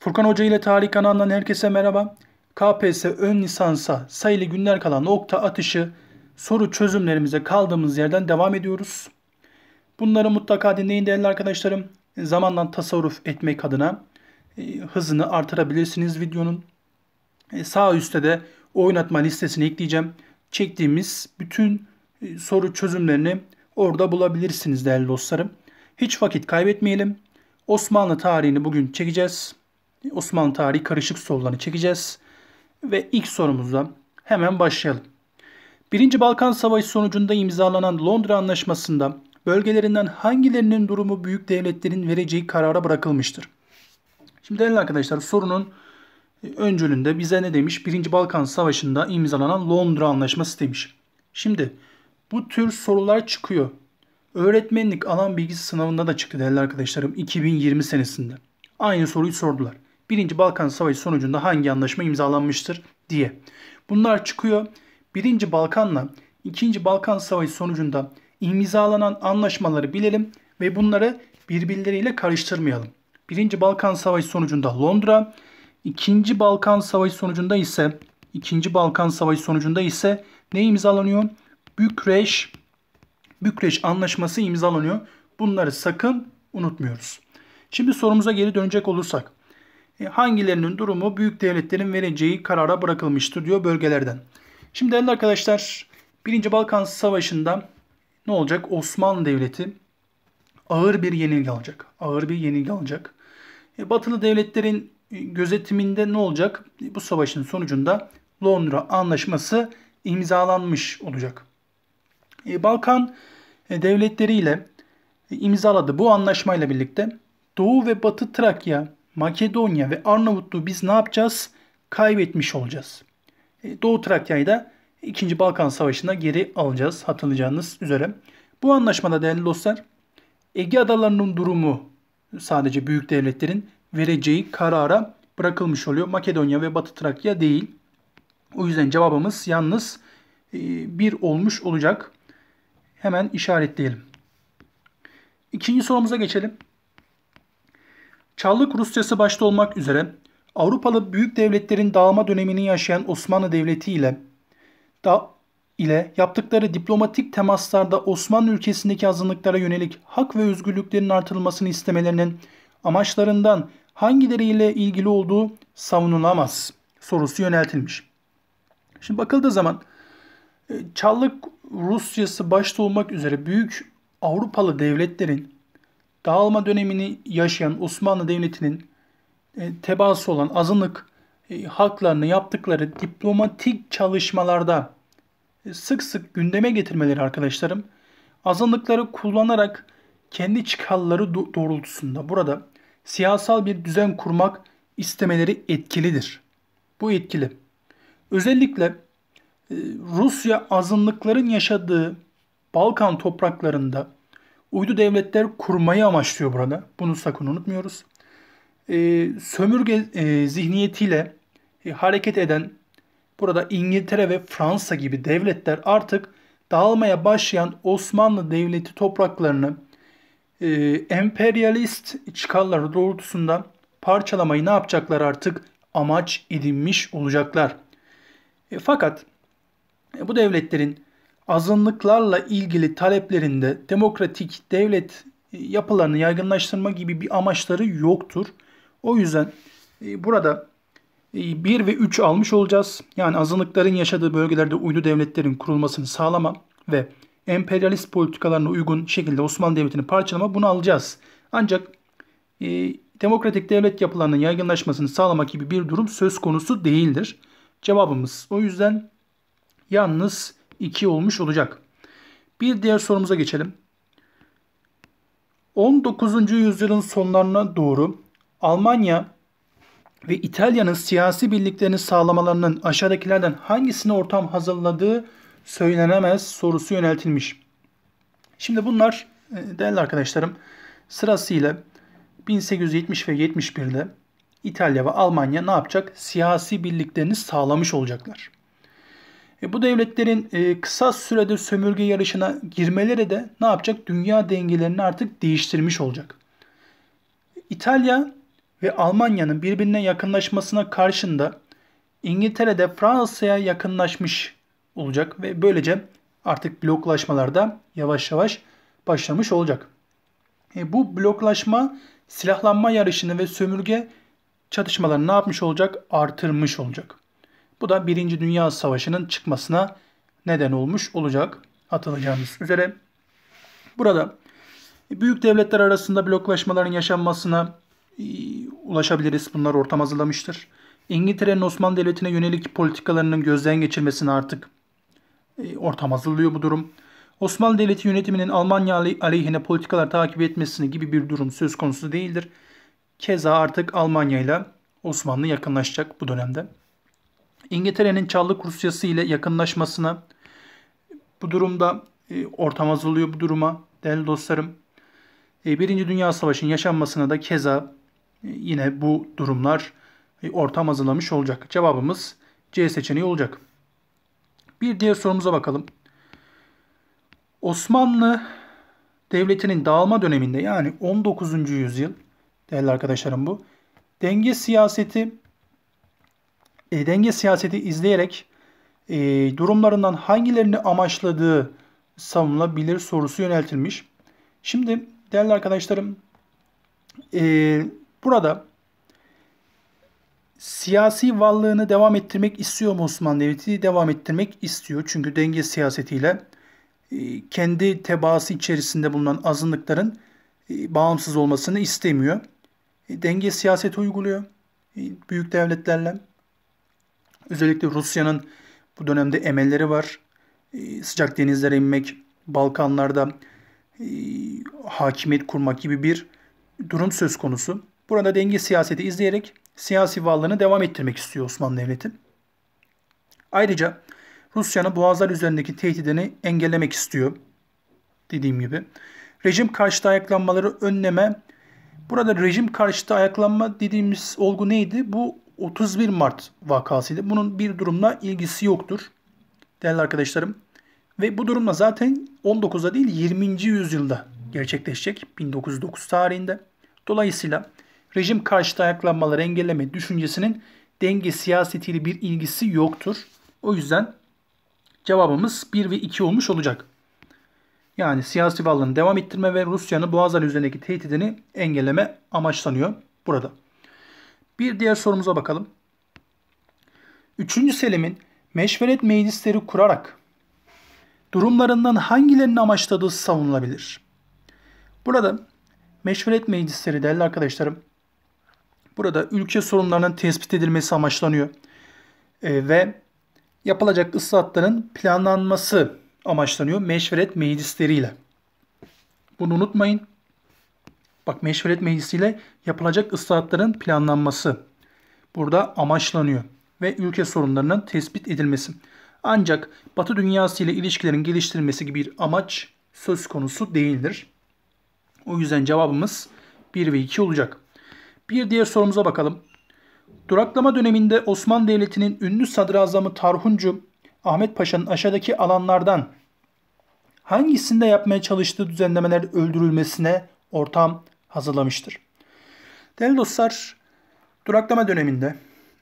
Furkan Hoca ile Tarih kanalından herkese merhaba. KPSS ön lisansa sayılı günler kalan nokta atışı soru çözümlerimize kaldığımız yerden devam ediyoruz. Bunları mutlaka dinleyin değerli arkadaşlarım. Zamandan tasarruf etmek adına e, hızını artırabilirsiniz videonun. E, sağ üstte de oynatma listesini ekleyeceğim. Çektiğimiz bütün e, soru çözümlerini orada bulabilirsiniz değerli dostlarım. Hiç vakit kaybetmeyelim. Osmanlı tarihini bugün çekeceğiz. Osmanlı tarihi karışık sorularını çekeceğiz. Ve ilk sorumuzla hemen başlayalım. Birinci Balkan Savaşı sonucunda imzalanan Londra Anlaşması'nda bölgelerinden hangilerinin durumu büyük devletlerin vereceği karara bırakılmıştır? Şimdi değerli arkadaşlar sorunun e, öncülünde bize ne demiş? Birinci Balkan Savaşı'nda imzalanan Londra Anlaşması demiş. Şimdi bu tür sorular çıkıyor. Öğretmenlik alan bilgisi sınavında da çıktı değerli arkadaşlarım 2020 senesinde. Aynı soruyu sordular. Birinci Balkan Savaşı sonucunda hangi anlaşma imzalanmıştır diye. Bunlar çıkıyor. Birinci Balkan'la 2. Balkan Savaşı sonucunda imzalanan anlaşmaları bilelim ve bunları birbirleriyle karıştırmayalım. Birinci Balkan Savaşı sonucunda Londra, 2. Balkan Savaşı sonucunda ise 2. Balkan Savaşı sonucunda ise ne imzalanıyor? Bükreş Bükreş Anlaşması imzalanıyor. Bunları sakın unutmuyoruz. Şimdi sorumuza geri dönecek olursak e, hangilerinin durumu büyük devletlerin vereceği karara bırakılmıştır diyor bölgelerden. Şimdi değerli arkadaşlar 1. Balkan Savaşı'nda ne olacak? Osmanlı Devleti ağır bir yenilgi alacak. Ağır bir yenilgi alacak. E, Batılı devletlerin gözetiminde ne olacak? E, bu savaşın sonucunda Londra Anlaşması imzalanmış olacak. Balkan devletleriyle imzaladı bu anlaşmayla birlikte Doğu ve Batı Trakya Makedonya ve Arnavutluğu biz ne yapacağız? Kaybetmiş olacağız. E, Doğu Trakya'yı da 2. Balkan Savaşı'nda geri alacağız hatırlayacağınız üzere. Bu anlaşmada değerli dostlar Ege Adaları'nın durumu sadece büyük devletlerin vereceği karara bırakılmış oluyor. Makedonya ve Batı Trakya değil. O yüzden cevabımız yalnız e, bir olmuş olacak. Hemen işaretleyelim. İkinci sorumuza geçelim. Çarlık Rusyası başta olmak üzere Avrupalı büyük devletlerin dağılma dönemini yaşayan Osmanlı Devleti ile da ile yaptıkları diplomatik temaslarda Osmanlı ülkesindeki azınlıklara yönelik hak ve özgürlüklerin artırılmasını istemelerinin amaçlarından hangileriyle ilgili olduğu savunulamaz sorusu yöneltilmiş. Şimdi bakıldığı zaman e, Çallık Rusyası başta olmak üzere büyük Avrupalı devletlerin dağılma dönemini yaşayan Osmanlı Devleti'nin e, tebaası olan azınlık e, haklarını yaptıkları diplomatik çalışmalarda e, sık sık gündeme getirmeleri arkadaşlarım azınlıkları kullanarak kendi çıkarları doğrultusunda burada siyasal bir düzen kurmak istemeleri etkilidir. Bu etkili. Özellikle e, Rusya azınlıkların yaşadığı Balkan topraklarında uydu devletler kurmayı amaçlıyor burada. Bunu sakın unutmuyoruz. E, sömürge e, zihniyetiyle e, hareket eden burada İngiltere ve Fransa gibi devletler artık dağılmaya başlayan Osmanlı Devleti topraklarını e, emperyalist çıkarları doğrultusunda parçalamayı ne yapacaklar artık amaç edinmiş olacaklar. E, fakat e, bu devletlerin azınlıklarla ilgili taleplerinde demokratik devlet e, yapılarını yaygınlaştırma gibi bir amaçları yoktur. O yüzden e, burada 1 e, ve 3 almış olacağız. Yani azınlıkların yaşadığı bölgelerde uydu devletlerin kurulmasını sağlama ve emperyalist politikalarına uygun şekilde Osmanlı Devleti'ni parçalama bunu alacağız. Ancak e, demokratik devlet yapılarının yaygınlaşmasını sağlamak gibi bir durum söz konusu değildir. Cevabımız o yüzden yalnız 2 olmuş olacak. Bir diğer sorumuza geçelim. 19. yüzyılın sonlarına doğru Almanya ve İtalya'nın siyasi birliklerini sağlamalarının aşağıdakilerden hangisini ortam hazırladığı söylenemez sorusu yöneltilmiş. Şimdi bunlar e, değerli arkadaşlarım sırasıyla 1870 ve 71'de İtalya ve Almanya ne yapacak? Siyasi birliklerini sağlamış olacaklar. E, bu devletlerin e, kısa sürede sömürge yarışına girmeleri de ne yapacak? Dünya dengelerini artık değiştirmiş olacak. İtalya ve Almanya'nın birbirine yakınlaşmasına karşında İngiltere de Fransa'ya yakınlaşmış olacak ve böylece artık bloklaşmalarda yavaş yavaş başlamış olacak. E, bu bloklaşma silahlanma yarışını ve sömürge çatışmalarını ne yapmış olacak? Artırmış olacak. Bu da 1. Dünya Savaşı'nın çıkmasına neden olmuş olacak atılacağımız üzere. Burada e, büyük devletler arasında bloklaşmaların yaşanmasına e, ulaşabiliriz. Bunlar ortam hazırlamıştır. İngiltere'nin Osmanlı Devleti'ne yönelik politikalarının gözden geçirmesini artık e, ortam hazırlıyor bu durum. Osmanlı Devleti yönetiminin Almanya aleyhine politikalar takip etmesini gibi bir durum söz konusu değildir. Keza artık Almanya ile Osmanlı yakınlaşacak bu dönemde. İngiltere'nin Çallık Rusyası ile yakınlaşmasına bu durumda e, ortam hazırlıyor bu duruma değerli dostlarım. E, Birinci Dünya Savaşı'nın yaşanmasına da keza e, yine bu durumlar e, ortam hazırlamış olacak. Cevabımız C seçeneği olacak. Bir diğer sorumuza bakalım. Osmanlı Devleti'nin dağılma döneminde yani 19. yüzyıl değerli arkadaşlarım bu. Denge siyaseti e, denge siyaseti izleyerek e, durumlarından hangilerini amaçladığı savunulabilir sorusu yöneltilmiş. Şimdi değerli arkadaşlarım e, burada siyasi varlığını devam ettirmek istiyor mu Osmanlı Devleti? Devam ettirmek istiyor. Çünkü denge siyasetiyle e, kendi tebaası içerisinde bulunan azınlıkların e, bağımsız olmasını istemiyor. E, denge siyaseti uyguluyor büyük devletlerle. Özellikle Rusya'nın bu dönemde emelleri var. Ee, sıcak denizlere inmek, Balkanlarda ee, hakimiyet kurmak gibi bir durum söz konusu. Burada denge siyaseti izleyerek siyasi varlığını devam ettirmek istiyor Osmanlı Devleti. Ayrıca Rusya'nın boğazlar üzerindeki tehdidini engellemek istiyor. Dediğim gibi. Rejim karşıtı ayaklanmaları önleme. Burada rejim karşıtı ayaklanma dediğimiz olgu neydi? Bu 31 Mart vakasıydı. Bunun bir durumla ilgisi yoktur değerli arkadaşlarım. Ve bu durumla zaten 19'da değil 20. yüzyılda gerçekleşecek 1909 tarihinde. Dolayısıyla rejim karşıtı ayaklanmaları engelleme düşüncesinin denge siyasetiyle bir ilgisi yoktur. O yüzden cevabımız 1 ve 2 olmuş olacak. Yani siyasi varlığını devam ettirme ve Rusya'nın Boğazlar üzerindeki tehdidini engelleme amaçlanıyor burada. Bir diğer sorumuza bakalım. 3. Selim'in meşveret meclisleri kurarak durumlarından hangilerini amaçladığı savunulabilir? Burada meşveret meclisleri değerli arkadaşlarım burada ülke sorunlarının tespit edilmesi amaçlanıyor. E, ve yapılacak ıslahatların planlanması amaçlanıyor meşveret meclisleriyle. Bunu unutmayın. Bak meşveret meclisiyle yapılacak ıslahatların planlanması burada amaçlanıyor ve ülke sorunlarının tespit edilmesi. Ancak Batı dünyası ile ilişkilerin geliştirilmesi gibi bir amaç söz konusu değildir. O yüzden cevabımız 1 ve 2 olacak. Bir diğer sorumuza bakalım. Duraklama döneminde Osmanlı Devleti'nin ünlü sadrazamı Tarhuncu Ahmet Paşa'nın aşağıdaki alanlardan hangisinde yapmaya çalıştığı düzenlemeler öldürülmesine ortam hazırlamıştır. Değerli dostlar, duraklama döneminde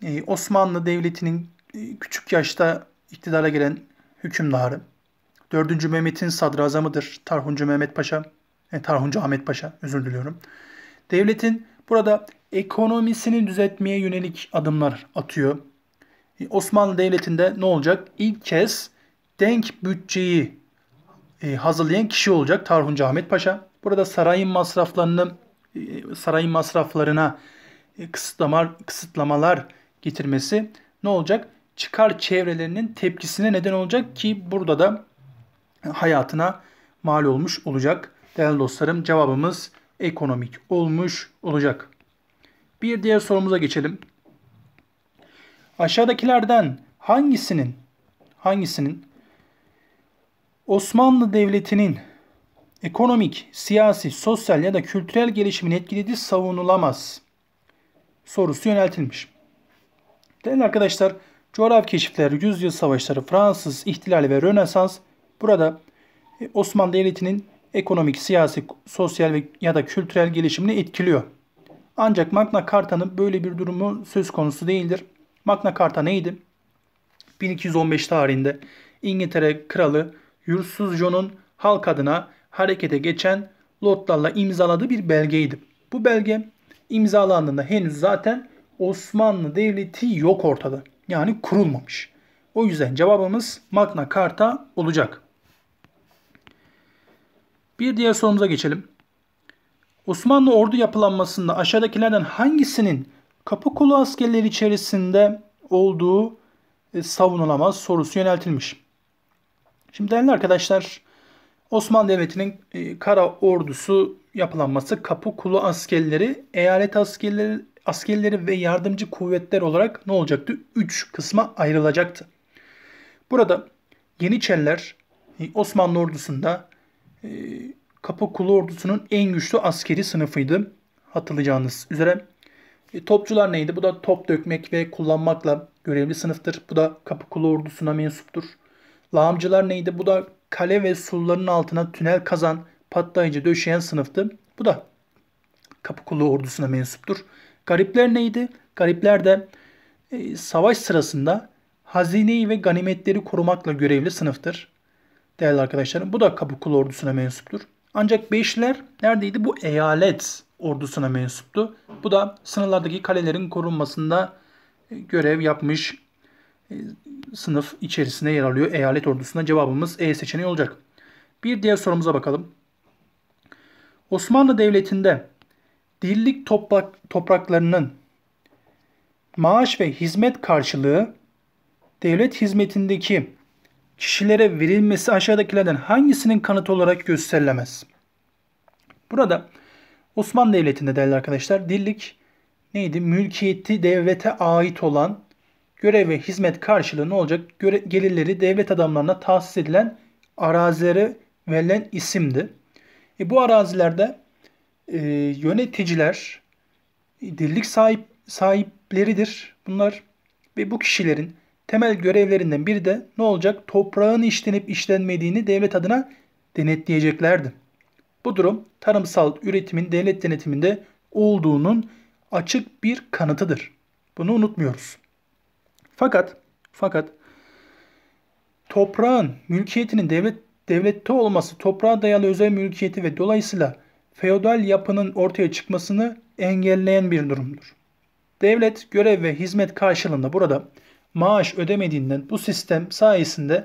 e, Osmanlı Devleti'nin e, küçük yaşta iktidara gelen hükümdarı, 4. Mehmet'in sadrazamıdır Tarhuncu Mehmet Paşa, e, Tarhuncu Ahmet Paşa özür diliyorum. Devletin burada ekonomisini düzeltmeye yönelik adımlar atıyor. E, Osmanlı Devleti'nde ne olacak? İlk kez denk bütçeyi hazırlayan kişi olacak Tarhuncu Ahmet Paşa. Burada sarayın masraflarını e, sarayın masraflarına e, kısıtlamalar, kısıtlamalar getirmesi ne olacak? Çıkar çevrelerinin tepkisine neden olacak ki burada da hayatına mal olmuş olacak. Değerli dostlarım cevabımız ekonomik olmuş olacak. Bir diğer sorumuza geçelim. Aşağıdakilerden hangisinin hangisinin Osmanlı Devleti'nin ekonomik, siyasi, sosyal ya da kültürel gelişimin etkilediği savunulamaz sorusu yöneltilmiş. Değerli arkadaşlar, coğrafi keşifler, yüzyıl savaşları, Fransız ihtilali ve Rönesans burada e, Osmanlı Devleti'nin ekonomik, siyasi, sosyal ya da kültürel gelişimini etkiliyor. Ancak Magna Carta'nın böyle bir durumu söz konusu değildir. Magna Carta neydi? 1215 tarihinde İngiltere Kralı Yursuz John'un halk adına harekete geçen lordlarla imzaladığı bir belgeydi. Bu belge imzalandığında henüz zaten Osmanlı Devleti yok ortada. Yani kurulmamış. O yüzden cevabımız Magna Carta olacak. Bir diğer sorumuza geçelim. Osmanlı ordu yapılanmasında aşağıdakilerden hangisinin Kapıkulu askerleri içerisinde olduğu e, savunulamaz sorusu yöneltilmiş. Şimdi değerli arkadaşlar Osmanlı Devleti'nin e, kara ordusu yapılanması kapı kulu askerleri, eyalet askerleri, askerleri ve yardımcı kuvvetler olarak ne olacaktı? 3 kısma ayrılacaktı. Burada Yeniçeriler e, Osmanlı ordusunda e, kapı kulu ordusunun en güçlü askeri sınıfıydı. Hatırlayacağınız üzere. Topçular neydi? Bu da top dökmek ve kullanmakla görevli sınıftır. Bu da kapı kulu ordusuna mensuptur. Lağımcılar neydi? Bu da kale ve surların altına tünel kazan, patlayıcı döşeyen sınıftı. Bu da Kapıkulu ordusuna mensuptur. Garipler neydi? Garipler de e, savaş sırasında hazineyi ve ganimetleri korumakla görevli sınıftır. Değerli arkadaşlarım bu da Kapıkulu ordusuna mensuptur. Ancak Beşler neredeydi? Bu eyalet ordusuna mensuptu. Bu da sınırlardaki kalelerin korunmasında e, görev yapmış e, sınıf içerisinde yer alıyor eyalet ordusuna. Cevabımız E seçeneği olacak. Bir diğer sorumuza bakalım. Osmanlı Devleti'nde dillik toprak, topraklarının maaş ve hizmet karşılığı devlet hizmetindeki kişilere verilmesi aşağıdakilerden hangisinin kanıtı olarak gösterilemez? Burada Osmanlı Devleti'nde değerli arkadaşlar dillik neydi? Mülkiyeti devlete ait olan görev ve hizmet karşılığı ne olacak? Göre, gelirleri devlet adamlarına tahsis edilen arazilere verilen isimdi. E, bu arazilerde e, yöneticiler e, dirlik sahip, sahipleridir bunlar. Ve bu kişilerin temel görevlerinden biri de ne olacak? Toprağın işlenip işlenmediğini devlet adına denetleyeceklerdi. Bu durum tarımsal üretimin devlet denetiminde olduğunun açık bir kanıtıdır. Bunu unutmuyoruz. Fakat fakat toprağın mülkiyetinin devlet devlette olması toprağa dayalı özel mülkiyeti ve dolayısıyla feodal yapının ortaya çıkmasını engelleyen bir durumdur. Devlet görev ve hizmet karşılığında burada maaş ödemediğinden bu sistem sayesinde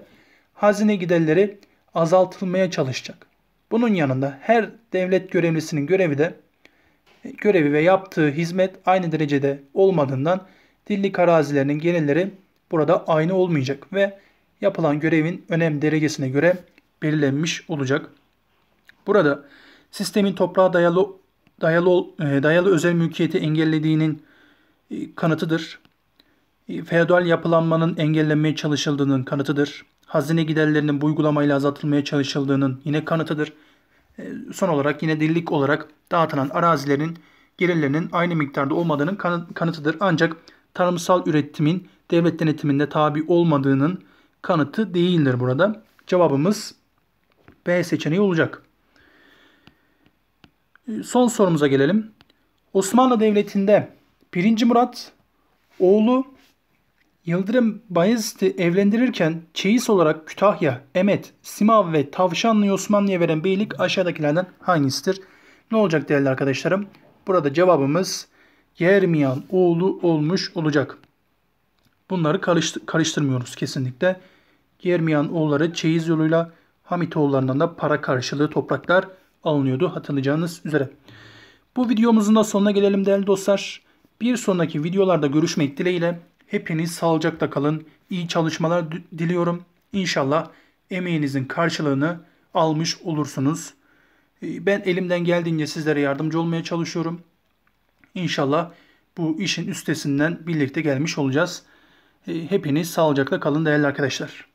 hazine giderleri azaltılmaya çalışacak. Bunun yanında her devlet görevlisinin görevi de görevi ve yaptığı hizmet aynı derecede olmadığından dillik arazilerinin gelirleri burada aynı olmayacak ve yapılan görevin önem derecesine göre belirlenmiş olacak. Burada sistemin toprağa dayalı dayalı e, dayalı özel mülkiyeti engellediğinin e, kanıtıdır. E, feodal yapılanmanın engellenmeye çalışıldığının kanıtıdır. Hazine giderlerinin bu uygulamayla azaltılmaya çalışıldığının yine kanıtıdır. Son olarak yine dillik olarak dağıtılan arazilerin gelirlerinin aynı miktarda olmadığının kanıtıdır. Ancak tarımsal üretimin devlet denetiminde tabi olmadığının kanıtı değildir burada. Cevabımız B seçeneği olacak. Son sorumuza gelelim. Osmanlı Devleti'nde 1. Murat oğlu Yıldırım Bayezid'i evlendirirken çeyiz olarak Kütahya, Emet, Simav ve Tavşanlı'yı Osmanlı'ya veren beylik aşağıdakilerden hangisidir? Ne olacak değerli arkadaşlarım? Burada cevabımız Germian oğlu olmuş olacak. Bunları karıştırmıyoruz kesinlikle. Germian oğulları çeyiz yoluyla oğullarından da para karşılığı topraklar alınıyordu hatırlayacağınız üzere. Bu videomuzun da sonuna gelelim değerli dostlar. Bir sonraki videolarda görüşmek dileğiyle hepiniz sağlıcakla kalın. İyi çalışmalar diliyorum. İnşallah emeğinizin karşılığını almış olursunuz. Ee, ben elimden geldiğince sizlere yardımcı olmaya çalışıyorum. İnşallah bu işin üstesinden birlikte gelmiş olacağız. Ee, hepiniz sağlıcakla kalın değerli arkadaşlar.